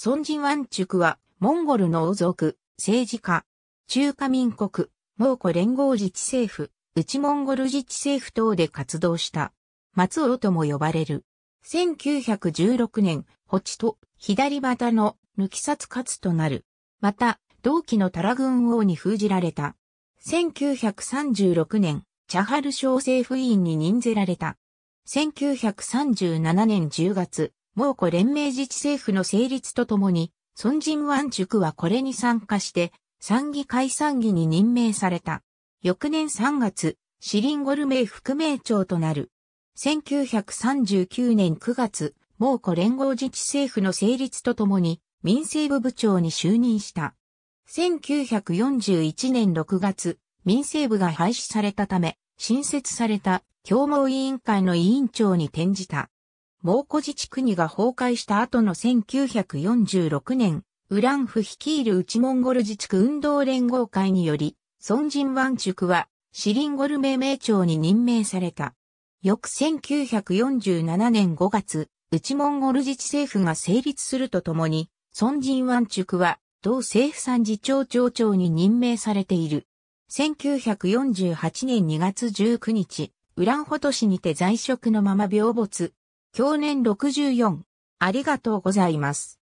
ソンジンワンチュクは、モンゴルの王族、政治家、中華民国、蒙古連合自治政府、内モンゴル自治政府等で活動した。松尾とも呼ばれる。1916年、ホチと左端の抜き殺活となる。また、同期のタラ軍王に封じられた。1936年、チャハル省政府委員に任ぜられた。1937年10月、蒙古連盟自治政府の成立とともに、孫仁湾塾はこれに参加して、参議会参議に任命された。翌年3月、シリンゴル名副名長となる。1939年9月、蒙古連合自治政府の成立とともに、民政部部長に就任した。1941年6月、民政部が廃止されたため、新設された共謀委員会の委員長に転じた。蒙古自治国が崩壊した後の1946年、ウランフ率いる内モンゴル自治区運動連合会により、孫仁ワンチュクは、シリンゴル命名長に任命された。翌1947年5月、内モンゴル自治政府が成立するとともに、孫仁ワンチュクは、同政府参事長長長に任命されている。1948年2月19日、ウランホト市にて在職のまま病没、享年64。ありがとうございます。